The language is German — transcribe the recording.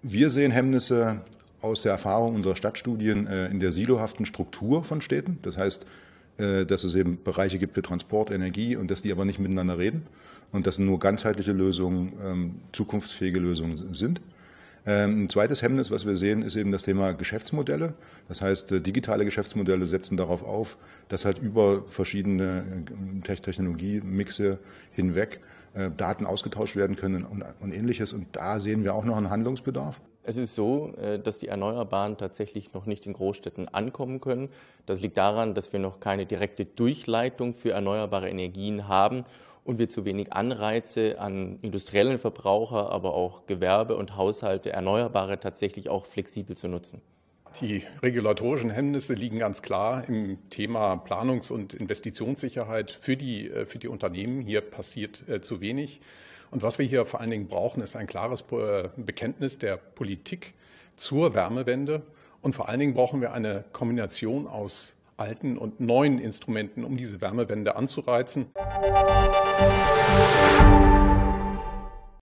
Wir sehen Hemmnisse aus der Erfahrung unserer Stadtstudien äh, in der silohaften Struktur von Städten. Das heißt, äh, dass es eben Bereiche gibt für Transport, Energie und dass die aber nicht miteinander reden und dass nur ganzheitliche Lösungen ähm, zukunftsfähige Lösungen sind. Ähm, ein zweites Hemmnis, was wir sehen, ist eben das Thema Geschäftsmodelle. Das heißt, äh, digitale Geschäftsmodelle setzen darauf auf, dass halt über verschiedene äh, Technologiemixe hinweg äh, Daten ausgetauscht werden können und, und ähnliches. Und da sehen wir auch noch einen Handlungsbedarf. Es ist so, äh, dass die Erneuerbaren tatsächlich noch nicht in Großstädten ankommen können. Das liegt daran, dass wir noch keine direkte Durchleitung für erneuerbare Energien haben und wir zu wenig Anreize an industriellen Verbraucher, aber auch Gewerbe und Haushalte, Erneuerbare tatsächlich auch flexibel zu nutzen. Die regulatorischen Hemmnisse liegen ganz klar im Thema Planungs- und Investitionssicherheit für die, äh, für die Unternehmen. Hier passiert äh, zu wenig. Und was wir hier vor allen Dingen brauchen, ist ein klares äh, Bekenntnis der Politik zur Wärmewende. Und vor allen Dingen brauchen wir eine Kombination aus alten und neuen Instrumenten, um diese Wärmewende anzureizen. Musik